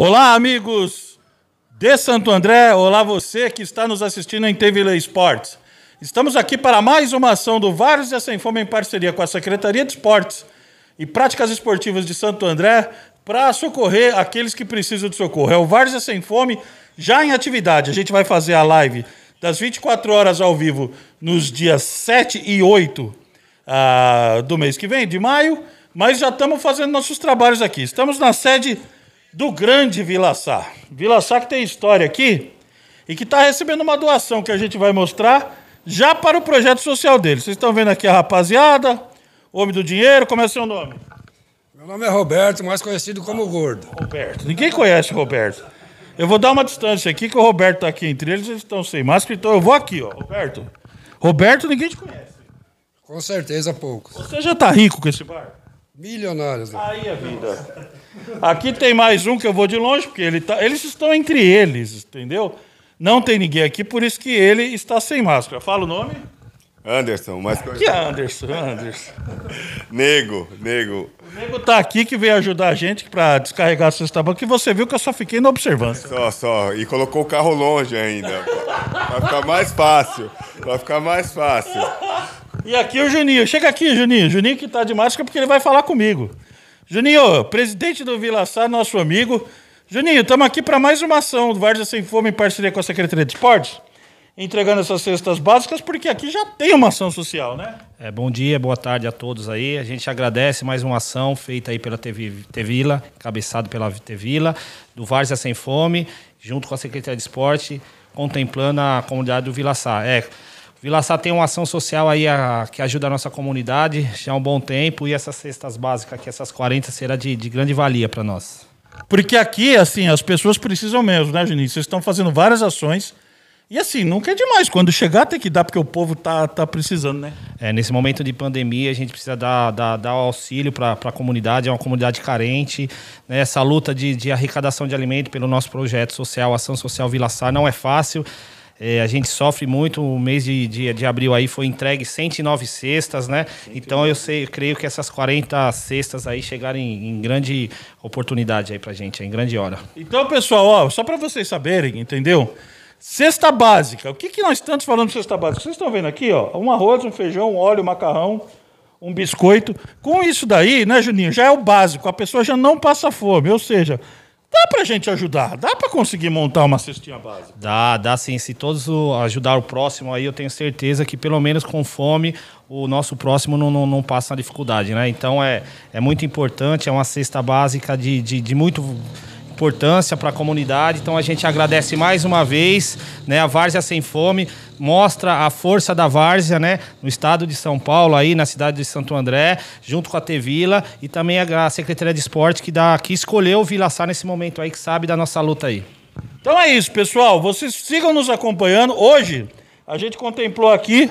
Olá, amigos de Santo André. Olá, você que está nos assistindo em TV Esportes. Estamos aqui para mais uma ação do Várzea Sem Fome em parceria com a Secretaria de Esportes e Práticas Esportivas de Santo André para socorrer aqueles que precisam de socorro. É o Várzea Sem Fome já em atividade. A gente vai fazer a live das 24 horas ao vivo nos dias 7 e 8 ah, do mês que vem, de maio, mas já estamos fazendo nossos trabalhos aqui. Estamos na sede do grande Vilaçá. Vilaçá que tem história aqui e que está recebendo uma doação que a gente vai mostrar já para o projeto social dele. Vocês estão vendo aqui a rapaziada, homem do dinheiro, como é seu nome? Meu nome é Roberto, mais conhecido como Gordo. Roberto. Ninguém conhece Roberto. Eu vou dar uma distância aqui, que o Roberto está aqui entre eles, eles estão sem máscara, então eu vou aqui, ó. Roberto. Roberto, ninguém te conhece. Com certeza poucos. Você já está rico com esse bar? Milionários. Né? Aí a vida. Aqui tem mais um que eu vou de longe, porque ele tá, eles estão entre eles, entendeu? Não tem ninguém aqui, por isso que ele está sem máscara. Fala o nome? Anderson, mas que é Anderson, Anderson. nego, nego. O nego tá aqui que veio ajudar a gente para descarregar a cesta que você viu que eu só fiquei na observância. Só, só. E colocou o carro longe ainda. vai ficar mais fácil. Vai ficar mais fácil. E aqui o Juninho. Chega aqui, Juninho. Juninho que tá de máscara porque ele vai falar comigo. Juninho, presidente do Vila Sá, nosso amigo. Juninho, estamos aqui para mais uma ação do Várzea Sem Fome em parceria com a Secretaria de Esportes, entregando essas cestas básicas, porque aqui já tem uma ação social, né? É, bom dia, boa tarde a todos aí. A gente agradece mais uma ação feita aí pela TV, Tevila, cabeçado pela Tevila, do Várzea Sem Fome, junto com a Secretaria de Esporte, contemplando a comunidade do Vila Sá. É, Vila Sá tem uma ação social aí a, que ajuda a nossa comunidade já há um bom tempo e essas cestas básicas aqui, essas 40, será de, de grande valia para nós. Porque aqui, assim, as pessoas precisam mesmo, né, Juninho? Vocês estão fazendo várias ações. E assim, nunca é demais. Quando chegar tem que dar, porque o povo tá, tá precisando, né? É, nesse momento de pandemia, a gente precisa dar, dar, dar auxílio para a comunidade, é uma comunidade carente. Né? Essa luta de, de arrecadação de alimento pelo nosso projeto social, Ação Social Vila Sá, não é fácil. É, a gente sofre muito, o mês de, de, de, abril aí foi entregue 109 cestas, né? Então eu, sei, eu creio que essas 40 cestas aí chegaram em, em grande oportunidade aí pra gente, em grande hora. Então, pessoal, ó, só para vocês saberem, entendeu? Cesta básica. O que, que nós estamos falando de cesta básica? Vocês estão vendo aqui, ó, um arroz, um feijão, um óleo, um macarrão, um biscoito. Com isso daí, né, Juninho, já é o básico. A pessoa já não passa fome. Ou seja, Dá pra gente ajudar, dá pra conseguir montar uma cestinha básica. Dá, dá sim. Se todos ajudar o próximo aí, eu tenho certeza que pelo menos com fome o nosso próximo não, não, não passa na dificuldade, né? Então é, é muito importante, é uma cesta básica de, de, de muito importância para a comunidade. Então a gente agradece mais uma vez, né? A Várzea Sem Fome mostra a força da Várzea, né? No estado de São Paulo, aí na cidade de Santo André, junto com a Tevila e também a Secretaria de Esporte que, dá, que escolheu Vila Sá nesse momento aí, que sabe da nossa luta aí. Então é isso, pessoal. Vocês sigam nos acompanhando. Hoje a gente contemplou aqui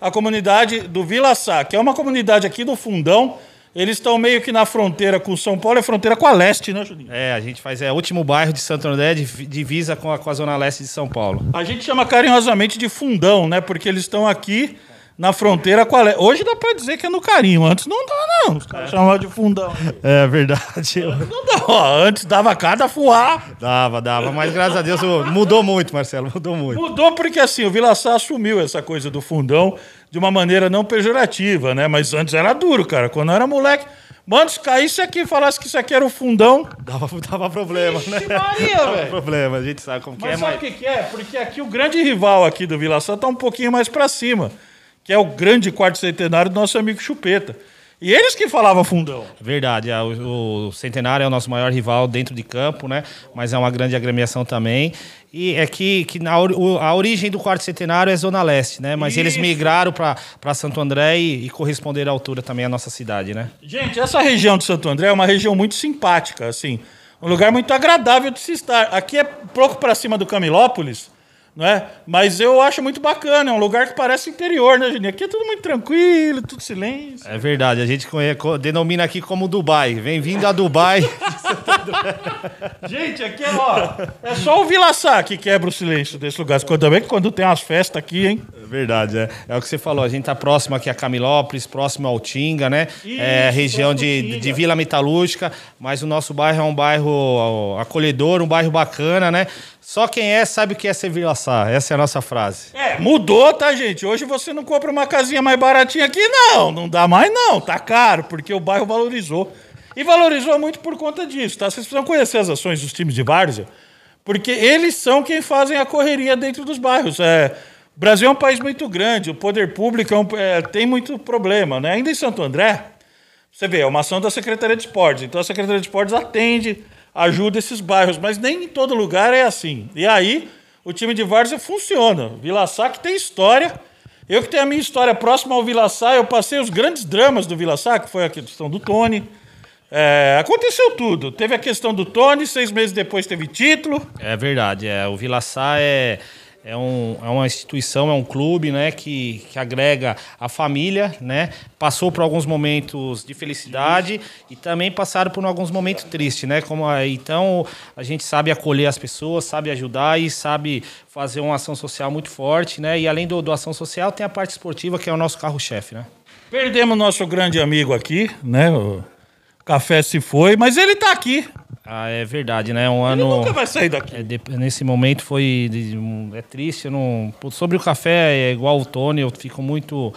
a comunidade do Vila Sá, que é uma comunidade aqui do Fundão, eles estão meio que na fronteira com São Paulo, é fronteira com a leste, né, Juninho? É, a gente faz. É o último bairro de Santo André, divisa com a, com a Zona Leste de São Paulo. A gente chama carinhosamente de fundão, né? Porque eles estão aqui na fronteira com a leste. Hoje dá pra dizer que é no carinho, antes não dá, não. Os caras é. chamavam de fundão. É verdade. Não dá, ó, antes dava cada fuá. Dava, dava, mas graças a Deus mudou muito, Marcelo, mudou muito. Mudou porque assim, o Vila Sá assumiu essa coisa do fundão de uma maneira não pejorativa, né? Mas antes era duro, cara. Quando eu era moleque, mano, se caísse aqui e falasse que isso aqui era o fundão. Dava, dava problema, Ixi, né? Maria, dava problema, a gente sabe como mas que é. Sabe mas sabe o que é? Porque aqui o grande rival aqui do Vila Santa tá um pouquinho mais para cima, que é o grande quarto centenário do nosso amigo Chupeta. E eles que falavam fundão. Verdade. É, o, Centenário é o nosso maior rival dentro de campo, né? Mas é uma grande agremiação também. E é que, que na, a origem do quarto centenário é Zona Leste, né? Mas Isso. eles migraram para Santo André e, e corresponderam à altura também à nossa cidade, né? Gente, essa região de Santo André é uma região muito simpática, assim. Um lugar muito agradável de se estar. Aqui é pouco para cima do Camilópolis. É? Mas eu acho muito bacana, é um lugar que parece interior, né, Juninho? Aqui é tudo muito tranquilo, tudo silêncio. É verdade, a gente é, denomina aqui como Dubai. Bem-vindo a Dubai. gente, aqui é, ó, é só o Vila Sá que quebra o silêncio desse lugar. Também quando tem umas festas aqui, hein? É verdade, é. É o que você falou, a gente tá próximo aqui a Camilópolis, próximo ao Tinga, né? É, Isso, é região de, de Vila Metalúrgica, mas o nosso bairro é um bairro acolhedor, um bairro bacana, né? Só quem é sabe o que é ser vilaçar. Essa é a nossa frase. É, mudou, tá, gente? Hoje você não compra uma casinha mais baratinha aqui, não. Não dá mais, não. Tá caro, porque o bairro valorizou. E valorizou muito por conta disso, tá? Vocês precisam conhecer as ações dos times de várzea, porque eles são quem fazem a correria dentro dos bairros. É, o Brasil é um país muito grande, o poder público é um, é, tem muito problema, né? Ainda em Santo André, você vê, é uma ação da Secretaria de Esportes. Então a Secretaria de Esportes atende ajuda esses bairros, mas nem em todo lugar é assim. E aí, o time de Várzea funciona. Vila Sá que tem história. Eu que tenho a minha história próxima ao Vila Sá, eu passei os grandes dramas do Vila Sá, que foi a questão do Tony. É, aconteceu tudo. Teve a questão do Tony, seis meses depois teve título. É verdade. É, o Vila Sá é é, um, é uma instituição, é um clube, né, que, que agrega a família, né? Passou por alguns momentos de felicidade e também passaram por alguns momentos tristes, né? Como então a gente sabe acolher as pessoas, sabe ajudar e sabe fazer uma ação social muito forte, né? E além do ação social tem a parte esportiva que é o nosso carro-chefe, né? Perdemos nosso grande amigo aqui, né? O café se foi, mas ele está aqui. Ah, é verdade, né? É um Ele ano. nunca vai sair daqui. É, de, nesse momento foi. é triste. não, sobre o café, é igual o Tony, eu fico muito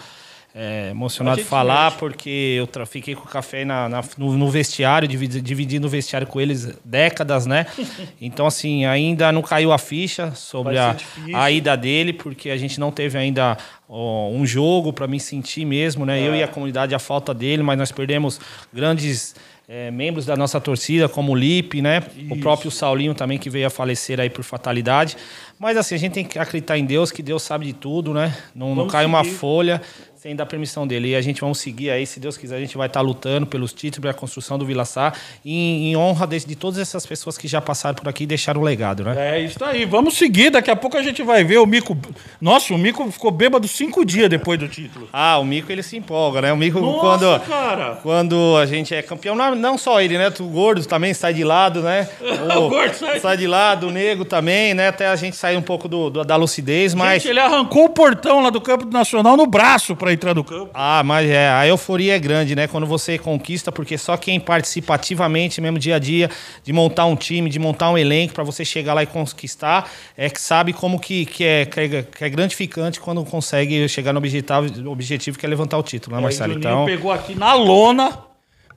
é, emocionado de falar, mexe. porque eu tra... fiquei com o café na, na no, no, vestiário, dividi, dividindo o vestiário com eles décadas, né? então, assim, ainda não caiu a ficha sobre a, a, ida dele, porque a gente não teve ainda um jogo para me sentir mesmo, né? É. Eu e a comunidade, a falta dele, mas nós perdemos grandes é, membros da nossa torcida, como o Lipe, né? Isso. O próprio Saulinho também que veio a falecer aí por fatalidade. Mas assim, a gente tem que acreditar em Deus, que Deus sabe de tudo, né? Não, não cai seguir. uma folha. Sem dar permissão dele. E a gente vamos seguir aí, se Deus quiser, a gente vai estar tá lutando pelos títulos, pela construção do Vila Sá, em, em honra de, de, todas essas pessoas que já passaram por aqui e deixaram o um legado, né? É isso aí. Vamos seguir. Daqui a pouco a gente vai ver o Mico. Nossa, o Mico ficou bêbado cinco dias depois do título. ah, o Mico ele se empolga, né? O Mico Nossa, quando. Cara. Quando a gente é campeão, não, não só ele, né? O gordo também sai de lado, né? O, o gordo sai... sai de lado, o nego também, né? Até a gente sai um pouco do, do da lucidez, mas. Gente, ele arrancou o portão lá do campo do Nacional no braço pra entrar no campo. Ah, mas é, a euforia é grande, né? Quando você conquista, porque só quem participa ativamente, mesmo dia a dia, de montar um time, de montar um elenco para você chegar lá e conquistar, é que sabe como que, que, é, que, é, que é gratificante quando consegue chegar no objetivo, objetivo que é levantar o título, né, Marcelo? então pegou aqui na lona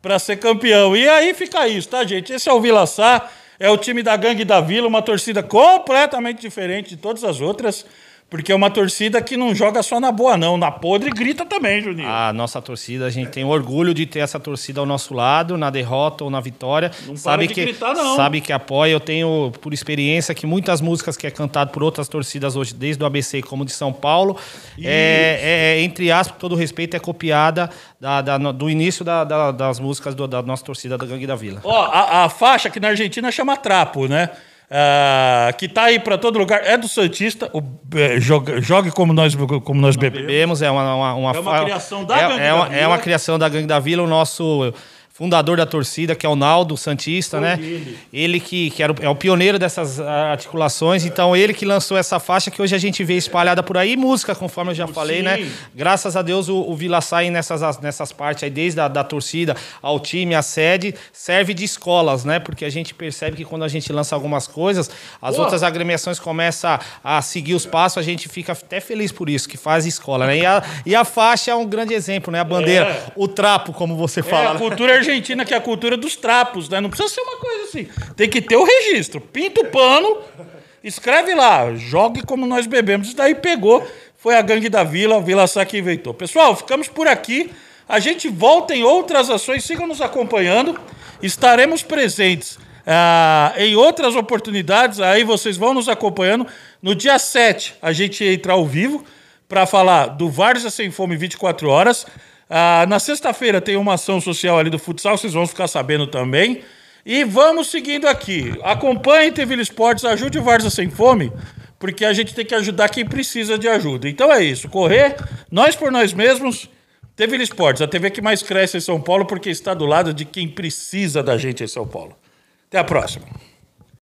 para ser campeão. E aí fica isso, tá, gente? Esse é o Vila Sá, é o time da gangue da Vila, uma torcida completamente diferente de todas as outras. Porque é uma torcida que não joga só na boa, não. Na podre grita também, Juninho. A nossa torcida, a gente tem orgulho de ter essa torcida ao nosso lado, na derrota ou na vitória. Não sabe que, gritar, não. Sabe que apoia. Eu tenho, por experiência, que muitas músicas que é cantado por outras torcidas hoje, desde o ABC como de São Paulo, é, é, é, entre aspas, todo respeito, é copiada da, da, do início da, das músicas do, da nossa torcida da Gangue da Vila. Ó, a, a faixa que na Argentina chama trapo, né? Uh, que tá aí para todo lugar, é do Santista, o, é, jogue como nós, como nós bebemos. bebemos. É uma, uma, uma, é uma criação da é, Gangue é, da é uma, Vila. É uma criação da Gangue da Vila, o nosso fundador da torcida, que é o Naldo Santista, né? Foi né? Ele, ele que, que era o, é o pioneiro dessas ah, articulações, é. então ele que lançou essa faixa que hoje a gente vê espalhada por aí, música, conforme eu já falei, né? Graças a Deus o, o Vila sai nessas, nessas partes aí, desde a da torcida ao time, à sede, serve de escolas, né? Porque a gente percebe que quando a gente lança algumas coisas, as Pô. outras agremiações começam a, a seguir os passos, a gente fica até feliz por isso, que faz escola, né? E a, e a faixa é um grande exemplo, né? A bandeira, é. o trapo, como você é, fala. Né? É, a cultura Argentina, que é a cultura dos trapos, né? Não precisa ser uma coisa assim. Tem que ter o registro. Pinta o pano, escreve lá, jogue como nós bebemos. Isso daí pegou. Foi a gangue da vila, a Vila Sá que inventou. Pessoal, ficamos por aqui. A gente volta em outras ações, sigam nos acompanhando. Estaremos presentes ah, em outras oportunidades. Aí vocês vão nos acompanhando. No dia 7, a gente entra ao vivo para falar do Várzea Sem Fome 24 Horas. Ah, na sexta-feira tem uma ação social ali do futsal, vocês vão ficar sabendo também. E vamos seguindo aqui. Acompanhe TV Esportes, ajude o Varsa Sem Fome, porque a gente tem que ajudar quem precisa de ajuda. Então é isso, correr, nós por nós mesmos. TV Esportes, a TV que mais cresce em São Paulo, porque está do lado de quem precisa da gente em São Paulo. Até a próxima.